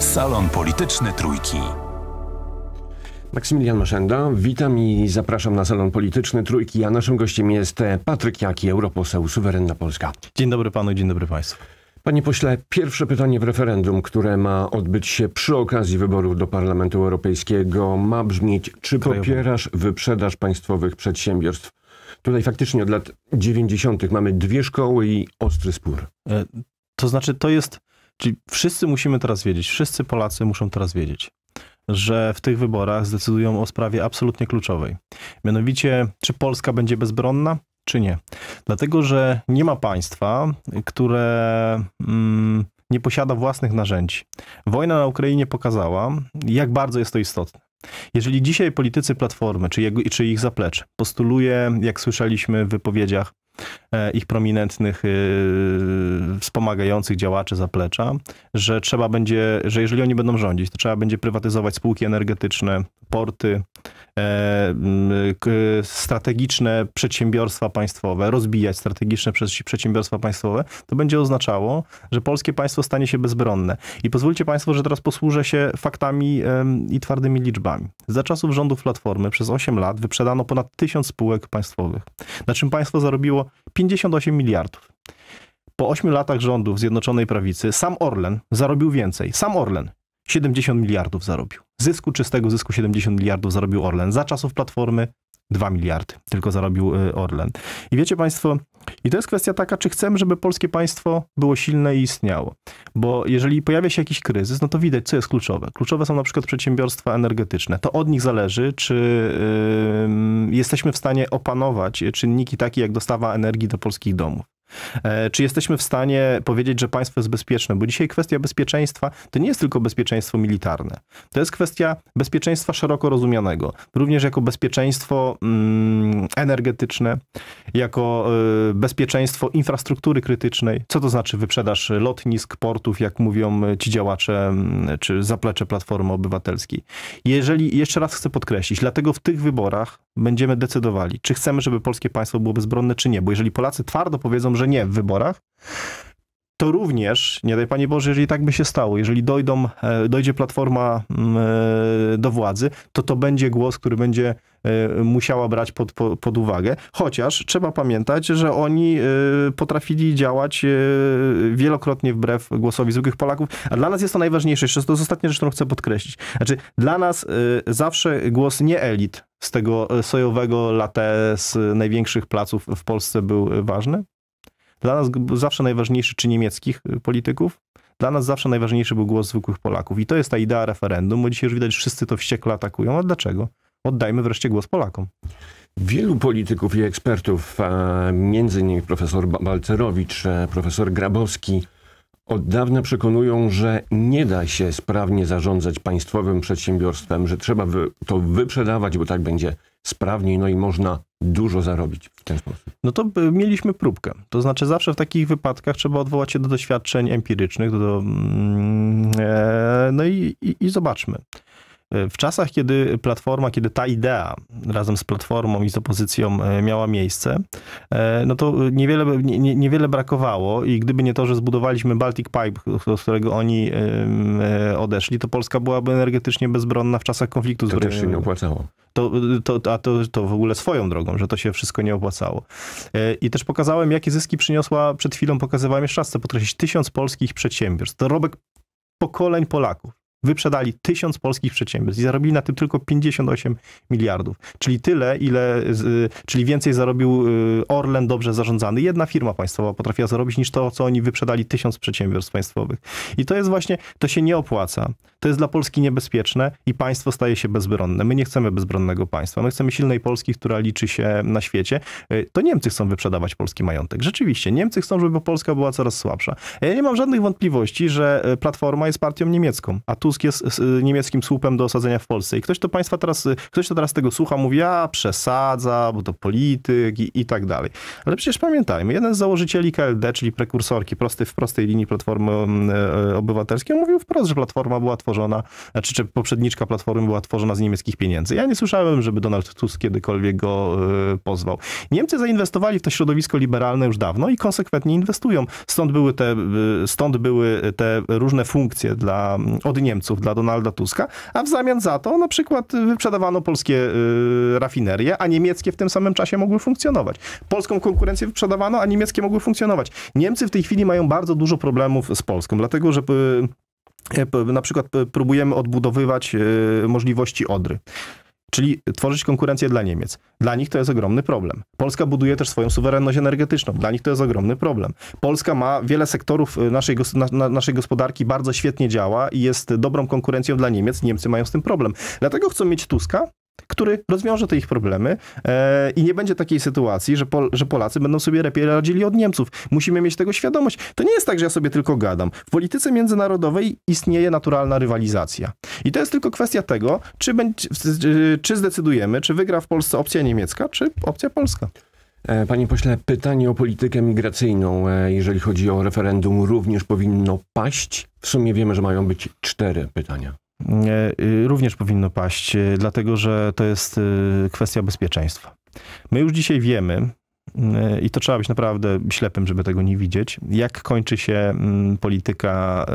Salon Polityczny Trójki. Maksymilian Maszenda, witam i zapraszam na Salon Polityczny Trójki, a naszym gościem jest e, Patryk Jaki, europoseł Suwerenna Polska. Dzień dobry panu, dzień dobry państwu. Panie pośle, pierwsze pytanie w referendum, które ma odbyć się przy okazji wyborów do Parlamentu Europejskiego, ma brzmieć: czy popierasz wyprzedaż państwowych przedsiębiorstw? Tutaj faktycznie od lat 90. mamy dwie szkoły i ostry spór. E, to znaczy, to jest Czyli wszyscy musimy teraz wiedzieć, wszyscy Polacy muszą teraz wiedzieć, że w tych wyborach zdecydują o sprawie absolutnie kluczowej. Mianowicie, czy Polska będzie bezbronna, czy nie. Dlatego, że nie ma państwa, które mm, nie posiada własnych narzędzi. Wojna na Ukrainie pokazała, jak bardzo jest to istotne. Jeżeli dzisiaj politycy Platformy, czy, jego, czy ich zaplecze, postuluje, jak słyszeliśmy w wypowiedziach, E, ich prominentnych e, wspomagających działaczy zaplecza, że trzeba będzie, że jeżeli oni będą rządzić, to trzeba będzie prywatyzować spółki energetyczne, porty, E, strategiczne przedsiębiorstwa państwowe, rozbijać strategiczne przedsiębiorstwa państwowe, to będzie oznaczało, że polskie państwo stanie się bezbronne. I pozwólcie państwo, że teraz posłużę się faktami i twardymi liczbami. Za czasów rządów Platformy przez 8 lat wyprzedano ponad 1000 spółek państwowych, na czym państwo zarobiło 58 miliardów. Po 8 latach rządów Zjednoczonej Prawicy sam Orlen zarobił więcej. Sam Orlen 70 miliardów zarobił. Zysku czystego, zysku 70 miliardów zarobił Orlen. Za czasów Platformy 2 miliardy tylko zarobił y, Orlen. I wiecie Państwo, i to jest kwestia taka, czy chcemy, żeby polskie państwo było silne i istniało. Bo jeżeli pojawia się jakiś kryzys, no to widać, co jest kluczowe. Kluczowe są na przykład przedsiębiorstwa energetyczne. To od nich zależy, czy yy, jesteśmy w stanie opanować czynniki takie jak dostawa energii do polskich domów. E, czy jesteśmy w stanie powiedzieć, że państwo jest bezpieczne? Bo dzisiaj kwestia bezpieczeństwa to nie jest tylko bezpieczeństwo militarne. To jest kwestia bezpieczeństwa szeroko rozumianego, również jako bezpieczeństwo mm, energetyczne, jako e, bezpieczeństwo infrastruktury krytycznej. Co to znaczy wyprzedaż lotnisk, portów, jak mówią ci działacze mm, czy zaplecze Platformy Obywatelskiej? Jeżeli, jeszcze raz chcę podkreślić, dlatego w tych wyborach będziemy decydowali, czy chcemy, żeby polskie państwo było bezbronne, czy nie. Bo jeżeli Polacy twardo powiedzą, że że nie w wyborach, to również, nie daj Panie Boże, jeżeli tak by się stało, jeżeli dojdą, e, dojdzie platforma mm, e, do władzy, to to będzie głos, który będzie e, musiała brać pod, pod uwagę. Chociaż trzeba pamiętać, że oni potrafili działać wielokrotnie wbrew głosowi zwykłych Polaków, a dla nas jest to najważniejsze, jeszcze to jest ostatnia rzecz, którą chcę podkreślić. Znaczy, dla nas zawsze głos nie elit z tego sojowego latte z największych placów w Polsce był ważny, dla nas zawsze najważniejszy, czy niemieckich y, polityków, dla nas zawsze najważniejszy był głos zwykłych Polaków. I to jest ta idea referendum, bo dzisiaj już widać, że wszyscy to wściekle atakują. A dlaczego? Oddajmy wreszcie głos Polakom. Wielu polityków i ekspertów, między innymi profesor Balcerowicz, e, profesor Grabowski, od dawna przekonują, że nie da się sprawnie zarządzać państwowym przedsiębiorstwem, że trzeba wy, to wyprzedawać, bo tak będzie sprawniej, no i można dużo zarobić w ten sposób. No to y, mieliśmy próbkę. To znaczy zawsze w takich wypadkach trzeba odwołać się do doświadczeń empirycznych, do, do, mm, e, no i, i, i zobaczmy. W czasach, kiedy platforma, kiedy ta idea razem z platformą i z opozycją e, miała miejsce, e, no to niewiele, nie, niewiele brakowało i gdyby nie to, że zbudowaliśmy Baltic Pipe, z którego oni e, odeszli, to Polska byłaby energetycznie bezbronna w czasach konfliktu to zbrojnego. To też się nie opłacało. To, to, a to, to w ogóle swoją drogą, że to się wszystko nie opłacało. I też pokazałem, jakie zyski przyniosła, przed chwilą pokazywałem jeszcze raz, chcę podkreślić, tysiąc polskich przedsiębiorstw. Dorobek pokoleń Polaków wyprzedali tysiąc polskich przedsiębiorstw i zarobili na tym tylko 58 miliardów. Czyli tyle, ile, czyli więcej zarobił y, Orlen dobrze zarządzany. Jedna firma państwowa potrafiła zarobić niż to, co oni wyprzedali tysiąc przedsiębiorstw państwowych. I to jest właśnie, to się nie opłaca. To jest dla Polski niebezpieczne i państwo staje się bezbronne. My nie chcemy bezbronnego państwa. My chcemy silnej Polski, która liczy się na świecie. Y, to Niemcy chcą wyprzedawać polski majątek. Rzeczywiście, Niemcy chcą, żeby Polska była coraz słabsza. Ja nie mam żadnych wątpliwości, że y, Platforma jest partią niemiecką, a tu francuskie niemieckim słupem do osadzenia w Polsce. I ktoś to państwa teraz, ktoś to teraz tego słucha, mówi, a przesadza, bo to polityk i, i tak dalej. Ale przecież pamiętajmy, jeden z założycieli KLD, czyli prekursorki prosty, w prostej linii Platformy mm, e, Obywatelskiej, mówił wprost, że Platforma była tworzona, znaczy, czy poprzedniczka Platformy była tworzona z niemieckich pieniędzy. Ja nie słyszałem, żeby Donald Tusk kiedykolwiek go e, pozwał. Niemcy zainwestowali w to środowisko liberalne już dawno i konsekwentnie inwestują. Stąd były te, e, stąd były te różne funkcje dla, mm, od Niemców Niemców dla Donalda Tuska, a w zamian za to na przykład y, wyprzedawano polskie y, rafinerie, a niemieckie w tym samym czasie mogły funkcjonować. Polską konkurencję wyprzedawano, a niemieckie mogły funkcjonować. Niemcy w tej chwili mają bardzo dużo problemów z Polską, dlatego że y, y na przykład y, próbujemy odbudowywać możliwości Odry czyli tworzyć konkurencję dla Niemiec. Dla nich to jest ogromny problem. Polska buduje też swoją suwerenność energetyczną. Dla nich to jest ogromny problem. Polska ma wiele sektorów y, naszej, na, naszej gospodarki, bardzo świetnie działa i jest dobrą konkurencją dla Niemiec. Niemcy mają z tym problem. Dlatego chcą mieć Tuska, który rozwiąże te ich problemy e, i nie będzie takiej sytuacji, że, Pol że Polacy będą sobie lepiej radzili od Niemców. Musimy mieć tego świadomość. To nie jest tak, że ja sobie tylko gadam. W polityce międzynarodowej istnieje naturalna rywalizacja. I to jest tylko kwestia tego, czy, czy zdecydujemy, czy wygra w Polsce opcja niemiecka, czy opcja polska. E, panie pośle, pytanie o politykę migracyjną, e, jeżeli chodzi o referendum, również powinno paść. W sumie wiemy, że mają być cztery pytania. E, y, również powinno paść, e, dlatego że to jest e, kwestia bezpieczeństwa. My już dzisiaj wiemy, i to trzeba być naprawdę ślepym, żeby tego nie widzieć, jak kończy się mm, polityka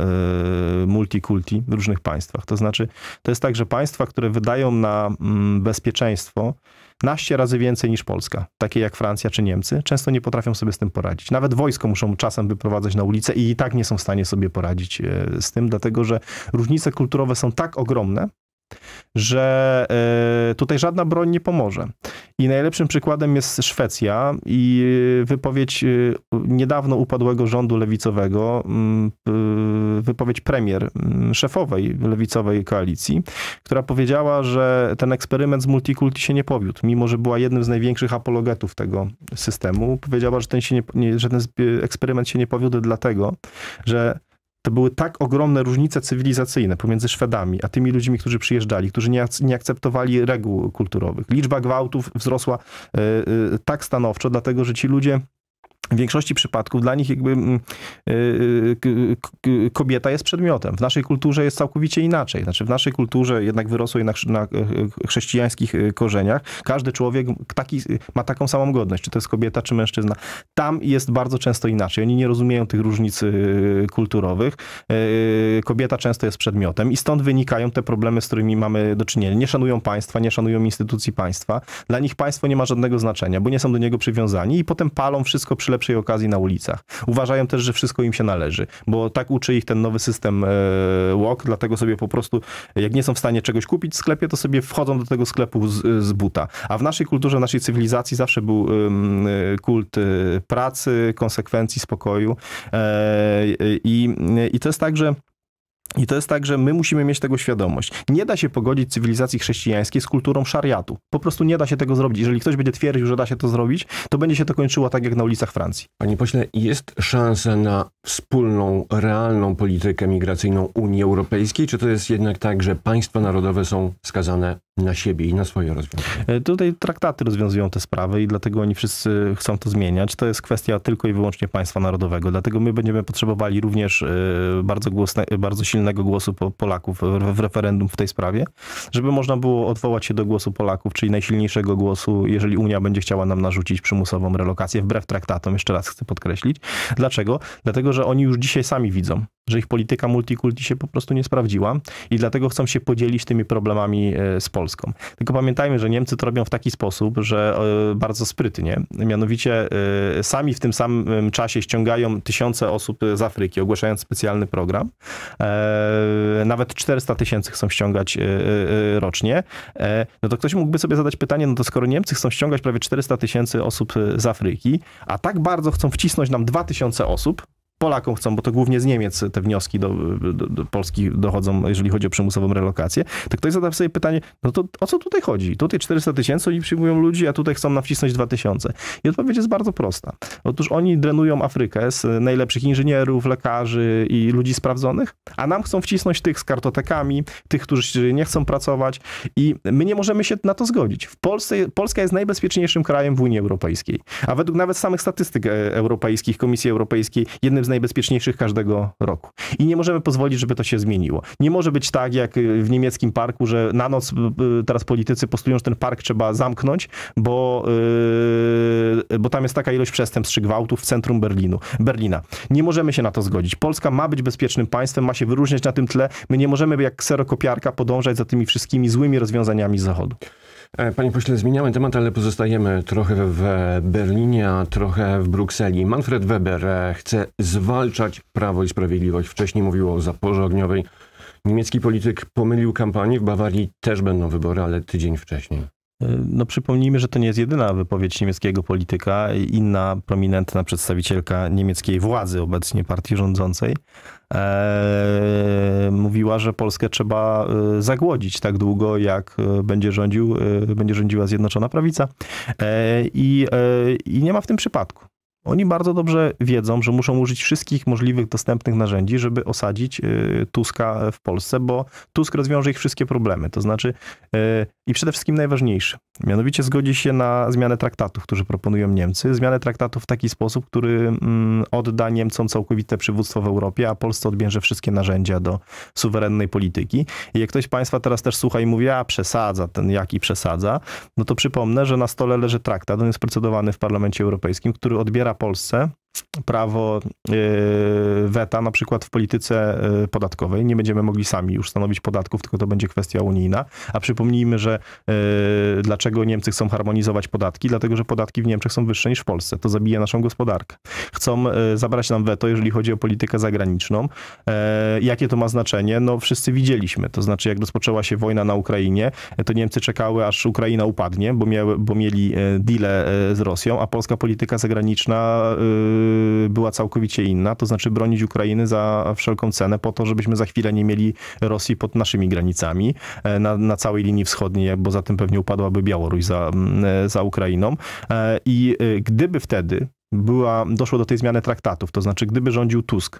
multikulti w różnych państwach. To znaczy, to jest tak, że państwa, które wydają na mm, bezpieczeństwo, naście razy więcej niż Polska, takie jak Francja czy Niemcy, często nie potrafią sobie z tym poradzić. Nawet wojsko muszą czasem wyprowadzać na ulicę i i tak nie są w stanie sobie poradzić e, z tym, dlatego że różnice kulturowe są tak ogromne, że e, tutaj żadna broń nie pomoże. I najlepszym przykładem jest Szwecja i e, wypowiedź e, niedawno upadłego rządu lewicowego, mm, wypowiedź premier mm, szefowej lewicowej koalicji, która powiedziała, że ten eksperyment z multikulti się nie powiódł, mimo że była jednym z największych apologetów tego systemu. Powiedziała, że ten, się nie, że ten eksperyment się nie powiódł dlatego, że to były tak ogromne różnice cywilizacyjne pomiędzy Szwedami, a tymi ludźmi, którzy przyjeżdżali, którzy nie, nie akceptowali reguł kulturowych. Liczba gwałtów wzrosła e, e, tak stanowczo, dlatego że ci ludzie w większości przypadków dla nich jakby mm, y, y, y, kobieta jest przedmiotem. W naszej kulturze jest całkowicie inaczej. Znaczy w naszej kulturze jednak wyrosłej na, na chrześcijańskich korzeniach każdy człowiek taki, ma taką samą godność, czy to jest kobieta, czy mężczyzna. Tam jest bardzo często inaczej. Oni nie rozumieją tych różnic kulturowych. Kobieta często jest przedmiotem i stąd wynikają te problemy, z którymi mamy do czynienia. Nie szanują państwa, nie szanują instytucji państwa. Dla nich państwo nie ma żadnego znaczenia, bo nie są do niego przywiązani i potem palą wszystko przyle lepszej okazji na ulicach. Uważają też, że wszystko im się należy, bo tak uczy ich ten nowy system walk, e, dlatego sobie po prostu, jak nie są w stanie czegoś kupić w sklepie, to sobie wchodzą do tego sklepu z, z buta. A w naszej kulturze, naszej cywilizacji zawsze był e, kult e, pracy, konsekwencji, spokoju i, i to jest tak, że i to jest tak, że my musimy mieć tego świadomość. Nie da się pogodzić cywilizacji chrześcijańskiej z kulturą szariatu. Po prostu nie da się tego zrobić. Jeżeli ktoś będzie twierdził, że da się to zrobić, to będzie się to kończyło tak jak na ulicach Francji. Panie pośle, jest szansa na wspólną, realną politykę migracyjną Unii Europejskiej? Czy to jest jednak tak, że państwa narodowe są skazane na siebie i na swoje rozwiązania. E, tutaj traktaty rozwiązują te sprawy i dlatego oni wszyscy chcą to zmieniać. To jest kwestia tylko i wyłącznie państwa narodowego. Dlatego my będziemy potrzebowali również e, bardzo, głosne, bardzo silnego głosu Polaków w referendum w tej sprawie, żeby można było odwołać się do głosu Polaków, czyli najsilniejszego głosu, jeżeli Unia będzie chciała nam narzucić przymusową relokację wbrew traktatom. Jeszcze raz chcę podkreślić. Dlaczego? Dlatego, że oni już dzisiaj sami widzą, że ich polityka multikulti się po prostu nie sprawdziła i dlatego chcą się podzielić tymi problemami e, z Polską. Polską. Tylko pamiętajmy, że Niemcy to robią w taki sposób, że e, bardzo sprytnie. Mianowicie e, sami w tym samym czasie ściągają tysiące osób z Afryki, ogłaszając specjalny program. E, nawet 400 tysięcy chcą ściągać rocznie. No to ktoś mógłby sobie zadać pytanie, no to skoro Niemcy chcą ściągać prawie 400 tysięcy osób z Afryki, a tak bardzo chcą wcisnąć nam 2000 osób, Polakom chcą, bo to głównie z Niemiec te wnioski do, do, do, Polski dochodzą, jeżeli chodzi o przymusową relokację, to tak ktoś zada sobie pytanie, no to o co tutaj chodzi? Tutaj 400 tysięcy oni przyjmują ludzi, a tutaj chcą nam wcisnąć 2000. I odpowiedź jest bardzo prosta. Otóż oni drenują Afrykę z najlepszych inżynierów, lekarzy i ludzi sprawdzonych, a nam chcą wcisnąć tych z kartotekami, tych, którzy nie chcą pracować i my nie możemy się na to zgodzić. W Polsce, Polska jest najbezpieczniejszym krajem w Unii Europejskiej, a według nawet samych statystyk e, europejskich, Komisji Europejskiej, jednym z najbezpieczniejszych każdego roku. I nie możemy pozwolić, żeby to się zmieniło. Nie może być tak, jak y, w niemieckim parku, że na noc y, y, teraz politycy postują, że ten park trzeba zamknąć, bo, bo tam jest taka ilość przestępstw czy gwałtów w centrum Berlinu, Berlina. Nie możemy się na to zgodzić. Polska ma być bezpiecznym państwem, ma się wyróżniać na tym tle. My nie możemy jak kserokopiarka podążać za tymi wszystkimi złymi rozwiązaniami z Zachodu. E, panie pośle, zmieniamy temat, ale pozostajemy trochę w Berlinie, a trochę w Brukseli. Manfred Weber e, chce zwalczać Prawo i Sprawiedliwość. Wcześniej mówił o zaporze ogniowej. Niemiecki polityk pomylił kampanię. W Bawarii też będą wybory, ale tydzień wcześniej. E, no przypomnijmy, że to nie jest jedyna wypowiedź niemieckiego polityka. Inna prominentna przedstawicielka niemieckiej władzy, obecnie partii rządzącej, e, mówiła, że Polskę trzeba e, zagłodzić tak długo, jak e, będzie, rządził, będzie rządziła Zjednoczona Prawica. E, i, e, I nie ma w tym przypadku. Oni bardzo dobrze wiedzą, że muszą użyć wszystkich możliwych dostępnych narzędzi, żeby osadzić y, Tuska w Polsce, bo Tusk rozwiąże ich wszystkie problemy. To znaczy, y, i przede wszystkim najważniejsze, mianowicie zgodzi się na zmianę traktatów, które proponują Niemcy. Zmianę traktatów w taki sposób, który mm, odda Niemcom całkowite przywództwo w Europie, a Polsce odbierze wszystkie narzędzia do suwerennej polityki. I jak ktoś Państwa teraz też słucha i mówi, a przesadza ten jaki przesadza, no to przypomnę, że na stole leży traktat, on jest procedowany w Parlamencie Europejskim, który odbiera Polsce prawo yy, weta na przykład w polityce yy, podatkowej. Nie będziemy mogli sami już stanowić podatków, tylko to będzie kwestia unijna. A przypomnijmy, że yy, dlaczego Niemcy chcą harmonizować podatki? Dlatego, że podatki w Niemczech są wyższe niż w Polsce. To zabija naszą gospodarkę. Chcą zabrać nam weto, jeżeli chodzi o politykę zagraniczną. Jakie to ma znaczenie? No wszyscy widzieliśmy. To znaczy, jak rozpoczęła się wojna na Ukrainie, to Niemcy czekały, aż Ukraina upadnie, bo, miały, bo mieli deal z Rosją, a polska polityka zagraniczna była całkowicie inna, to znaczy bronić Ukrainy za wszelką cenę po to, żebyśmy za chwilę nie mieli Rosji pod naszymi granicami, e, na, na całej linii wschodniej, bo za tym pewnie upadłaby Białoruś za, e, za Ukrainą. E, I gdyby wtedy była, doszło do tej zmiany traktatów, to znaczy gdyby rządził Tusk,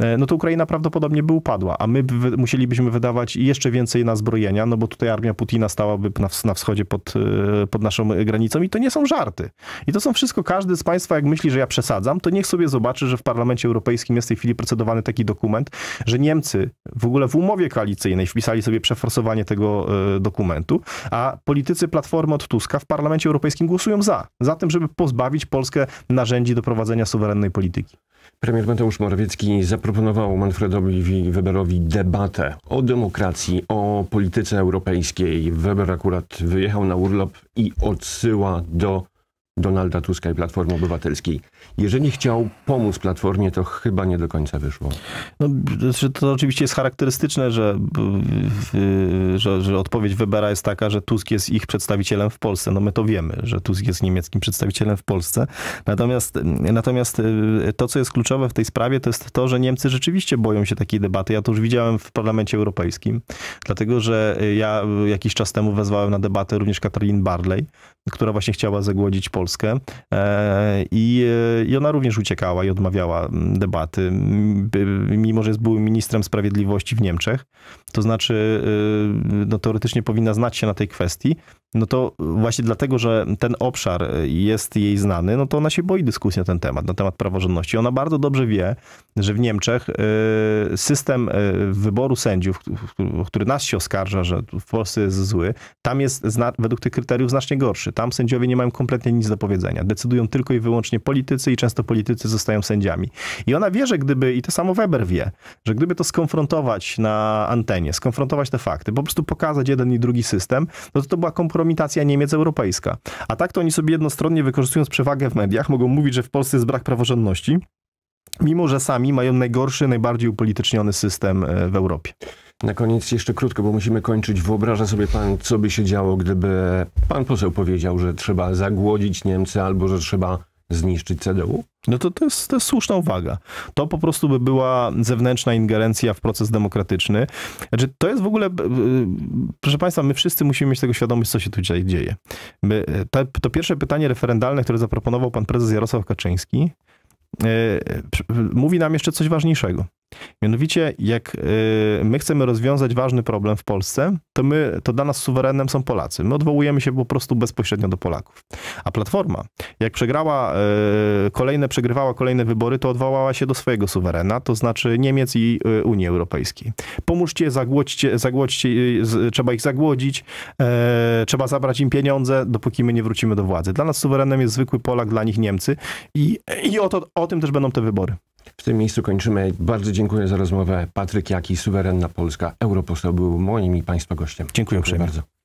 E, no to Ukraina prawdopodobnie by upadła, a my wy, musielibyśmy wydawać jeszcze więcej na zbrojenia, no bo tutaj armia Putina stałaby na, na wschodzie pod, e, pod naszą granicą i to nie są żarty. I to są wszystko, każdy z Państwa jak myśli, że ja przesadzam, to niech sobie zobaczy, że w Parlamencie Europejskim jest w tej chwili procedowany taki dokument, że Niemcy w ogóle w umowie koalicyjnej wpisali sobie przeforsowanie tego e, dokumentu, a politycy Platformy od Tuska w Parlamencie Europejskim głosują za, za tym, żeby pozbawić Polskę narzędzi do prowadzenia suwerennej polityki. Premier Mateusz Morawiecki zaproponował Manfredowi Weberowi debatę o demokracji, o polityce europejskiej. Weber akurat wyjechał na urlop i odsyła do Donalda Tuska i Platformy Obywatelskiej. Jeżeli chciał pomóc Platformie, to chyba nie do końca wyszło. No, znaczy, to oczywiście jest charakterystyczne, że, że, że odpowiedź Webera jest taka, że Tusk jest ich przedstawicielem w Polsce. No my to wiemy, że Tusk jest niemieckim przedstawicielem w Polsce. Natomiast, natomiast y, to, co jest kluczowe w tej sprawie, to jest to, że Niemcy rzeczywiście boją się takiej debaty. Ja to już widziałem w Parlamencie Europejskim, dlatego że y, ja jakiś czas temu wezwałem na debatę również Katalin Barley, która właśnie chciała zagłodzić Polskę. Polskę e, i, e, i ona również uciekała i odmawiała debaty, mimo że jest byłym ministrem sprawiedliwości w Niemczech. To znaczy, e, no, teoretycznie powinna znać się na tej kwestii, no to właśnie dlatego, że ten obszar jest jej znany, no to ona się boi dyskusji na ten temat, na temat praworządności. Ona bardzo dobrze wie, że w Niemczech system wyboru sędziów, który nas się oskarża, że w Polsce jest zły, tam jest według tych kryteriów znacznie gorszy. Tam sędziowie nie mają kompletnie nic do powiedzenia. Decydują tylko i wyłącznie politycy i często politycy zostają sędziami. I ona wie, że gdyby, i to samo Weber wie, że gdyby to skonfrontować na antenie, skonfrontować te fakty, po prostu pokazać jeden i drugi system, no to to była kompromitacja Niemiec europejska. A tak to oni sobie jednostronnie wykorzystując przewagę w mediach mogą mówić, że w Polsce jest brak praworządności, mimo że sami mają najgorszy, najbardziej upolityczniony system e, w Europie. Na koniec jeszcze krótko, bo musimy kończyć. Wyobraża sobie pan, co by się działo, gdyby pan poseł powiedział, że trzeba zagłodzić Niemcy albo że trzeba zniszczyć CDU? No to, to, jest, to jest słuszna uwaga. To po prostu by była zewnętrzna ingerencja w proces demokratyczny. Znaczy, to jest w ogóle, e, proszę Państwa, my wszyscy musimy mieć tego świadomość, co się tu dzisiaj dzieje. My, e, to, to pierwsze pytanie referendalne, które zaproponował pan prezes Jarosław Kaczyński, e, mówi nam jeszcze coś ważniejszego. Mianowicie, jak y, my chcemy rozwiązać ważny problem w Polsce, to my, to dla nas suwerenem są Polacy. My odwołujemy się po prostu bezpośrednio do Polaków. A Platforma, jak przegrała y, kolejne, przegrywała kolejne wybory, to odwołała się do swojego suwerena, to znaczy Niemiec i y, Unii Europejskiej. Pomóżcie, zagłodźcie, zagłodźcie trzeba ich zagłodzić, e, trzeba zabrać im pieniądze, dopóki my nie wrócimy do władzy. Dla nas suwerenem jest zwykły Polak, dla nich Niemcy i, i o, to, o tym też będą te wybory. W tym miejscu kończymy. Bardzo dziękuję za rozmowę. Patryk Jaki, Suwerenna Polska, europoseł, był moim i Państwa gościem. Dziękuję, dziękuję bardzo.